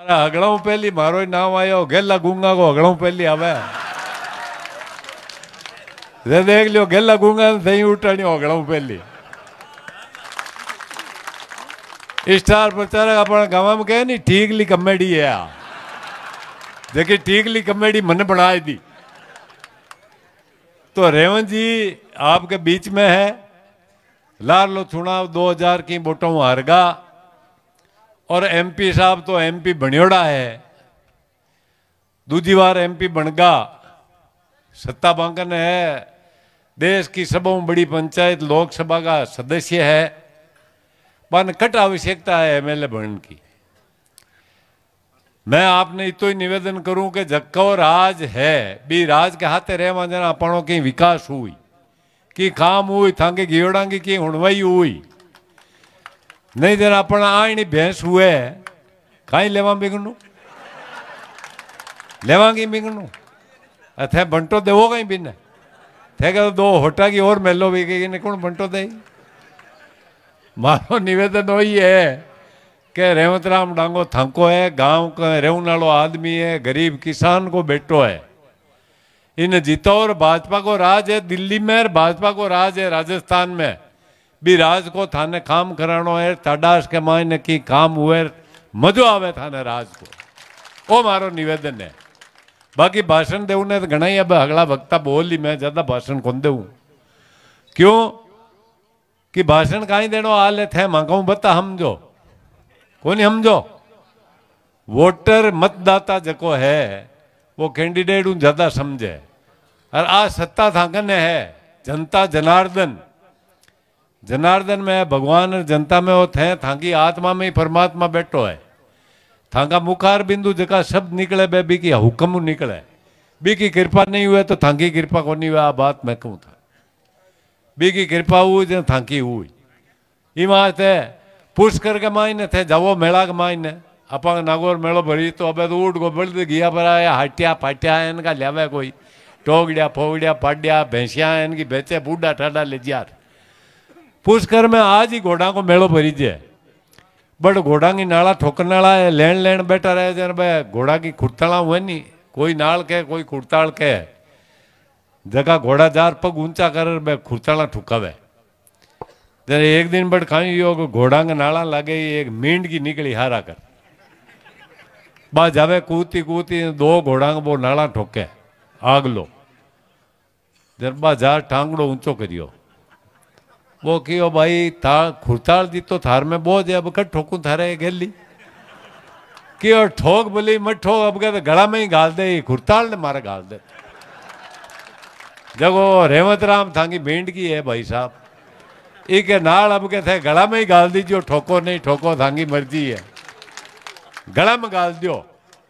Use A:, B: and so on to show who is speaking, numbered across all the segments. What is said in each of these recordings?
A: अरे अगड़ों पहली मारो नाम आयो गेला गुंगा को अगड़ों पहली आवे जे देख लियो गेला गुंगा ने सही उठानी अगड़ों पहली स्टार प्रचारक अपन गांव में कहे नहीं ठीकली कॉमेडी है आ देखे ठीकली कमेडी मन बढ़ा दी तो रेवन जी आपके बीच में है लार लो छुना हजार की बोटों हरगा और एमपी साहब तो एमपी बनियोड़ा है दूसरी बार एमपी बनगा सत्ता बांकन है देश की सब बड़ी पंचायत लोकसभा का सदस्य है पर कट आवश्यकता है एमएलए बनने की मैं आपने इतो ही निवेदन करूं कि जक्को राज है भी राज के हाथे रह जना अपनों की विकास हुई की काम हुई थांगे गियोड़ा की हुणवाई हुई नहीं તેના अपना આણી हुए હુએ કાંઈ લેવા બીગનું લેवा की बिगनू थे बंटो देवो कहीं बिन थे कह दो होटा की और मेलो भी कहीं कौन बंटो दे मारो निवेदन वही है कि रेवंत राम डांगो थंको है गांव का रहने नालो आदमी है गरीब किसान को बेटो है इन जीता और भाजपा को राज है दिल्ली में और भाजपा को राज है राजस्थान में राज को थाने काम કામ है હે के मायने की काम हुए मजो आवे थाने राज को ओ मारो निवेदन है बाकी भाषण देऊ ने तो घना ही अब अगला वक्ता बोल ली मैं ज्यादा भाषण कौन देऊ क्यों कि भाषण कहीं देनो आल थे मांगा बता हम जो कौन हम जो वोटर मतदाता जको है वो कैंडिडेट ज्यादा समझे और आ सत्ता था है जनता जनार्दन जनार्दन में भगवान और जनता में वो थे थांकी आत्मा में ही परमात्मा बैठो है थांका मुखार बिंदु जका शब्द निकले बे बी की हुक्म निकले बी की कृपा नहीं हुए तो थांकी कृपा को नहीं हुआ आ बात मैं कहूँ था बी की कृपा हुई जो थांकी हुई ई वास्ते पुष्कर के मायने थे जावो मेला के मायने अपा नागौर मेलो भरी तो अब तो ऊट गो बल्द गिया पर आया हटिया फाटिया इनका लिया कोई टोगड़िया फोगड़िया पाटिया भैंसिया इनकी बेचे बूढ़ा ठाडा ले जा पुष्कर में आज ही घोड़ा को मेड़ो भरी जाए बट घोड़ा की नाला ठोकर नाला है लैंड लैंड बैठा रहे जन भाई घोड़ा की खुड़ताला हुए नहीं कोई नाल कह कोई खुड़ताल कह जगह घोड़ा जार पग ऊंचा कर बे खुड़ताला ठुकावे जन एक दिन बट खाई योग घोड़ा के नाला लागे एक मींड की निकली हारा कर बा जावे कूदती कूदती दो घोड़ा वो नाला ठोके आग लो बा जार टांगड़ो ऊंचो करियो वो क्यों भाई था खुरताल दी तो थार में बहुत है अब कट ठोकू थारे गेली कि और ठोक बोली मत ठोक अब कहते तो गला में ही गाल दे खुरताल ने मारा गाल दे जगो रेवत राम थांगी भेंट की है भाई साहब एक नाल अब कहते गला में ही गाल दीजिए ठोको नहीं ठोको थांगी मर्जी है गला में गाल दियो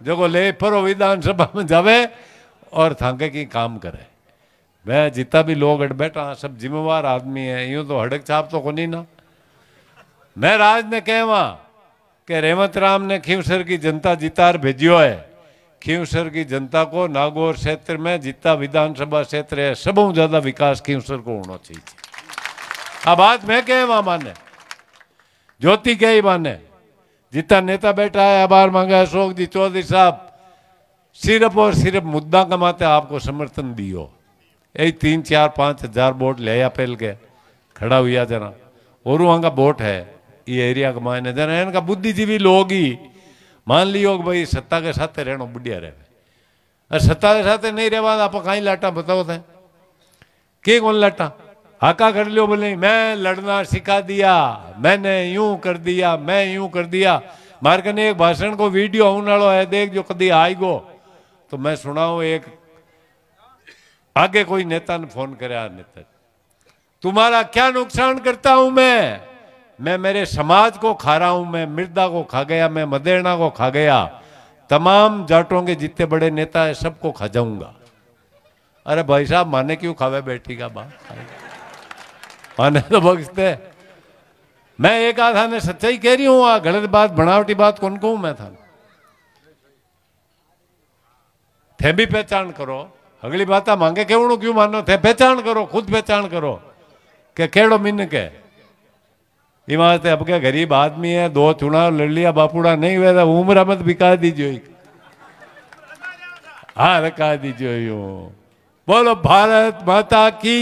A: जगो ले पर विधानसभा में जावे और थांगे की काम करे वह जितना भी लोग अट बैठा सब जिम्मेवार आदमी है यूं तो हड़क छाप तो कोनी ना मैं राज ने वहां के रेवंत राम ने खीवसर की जनता जितार भेजियो है खीवसर की जनता को नागौर क्षेत्र में जितना विधानसभा क्षेत्र है सबों ज्यादा विकास खीवसर को होना चाहिए अब बात मैं वहां माने ज्योति कही माने जितना नेता बैठा है आभार मांगा अशोक जी चौधरी साहब सिर्फ और सिर्फ मुद्दा कमाते आपको समर्थन दियो यही तीन चार पाँच हजार बोट ले आया फैल के खड़ा हुआ जरा और वहाँ का बोट है ये एरिया का मायने जरा इनका बुद्धिजीवी लोग ही मान लियो भाई सत्ता के साथ रहना बुढ़िया रहे अरे सत्ता के साथ नहीं रहे आप कहीं लाटा बताओ थे के कौन लाटा हाका कर लियो बोले मैं लड़ना सिखा दिया मैंने यूं कर दिया मैं यूं कर दिया मार्ग ने एक भाषण को वीडियो आने वालों है देख जो कदी आएगो तो मैं सुनाऊ एक आगे कोई नेता ने फोन कराया नेता तुम्हारा क्या नुकसान करता हूं मैं मैं मेरे समाज को खा रहा हूं मैं मृदा को खा गया मैं मदेना को खा गया तमाम जाटों के जितने बड़े नेता है सबको खा जाऊंगा अरे भाई साहब माने क्यों खावे बैठी का बात माने तो बख्शते मैं एक आधा ने सच्चाई कह रही हूं गलत बात बनावटी बात कौन कहूं मैं था थे भी पहचान करो अगली बात मांगे केवणु क्यों मानो थे पहचान करो खुद पहचान करो के केड़ो मिनक के ये अब क्या गरीब आदमी है दो चुनाव लड़ लिया बापूड़ा नहीं हुआ था तो उम्र मत बिका दीजिए हाँ रखा दीजिए यो बोलो भारत माता की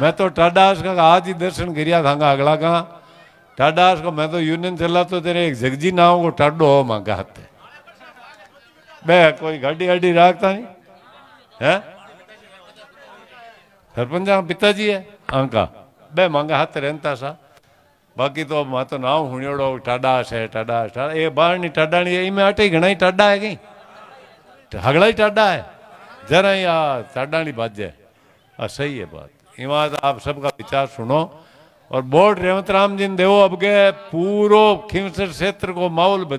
A: मैं तो टाडास का आज ही दर्शन करिया था अगला का टाडास को मैं तो यूनियन चला तो तेरे एक जगजी नाव को टाडो हो मांगा हाथ बे कोई गाड़ी गाड़ी रखता नहीं है सरपंच हाँ पिताजी है अंका बे मांगा हाथ रहता सा बाकी तो मां तो नाव हुणियोड़ो टाडा से टाडा टाडा ये बाहर नहीं टाडा नहीं इनमें आटे घना ही टाडा है कहीं हगला ही टाडा है जरा ही हाँ टाडा नहीं बाज आ, सही है बात इमाद तो आप सबका विचार सुनो और बोर्ड रेवंत राम जी ने देव अब गए पूरो खिमसर क्षेत्र को माहौल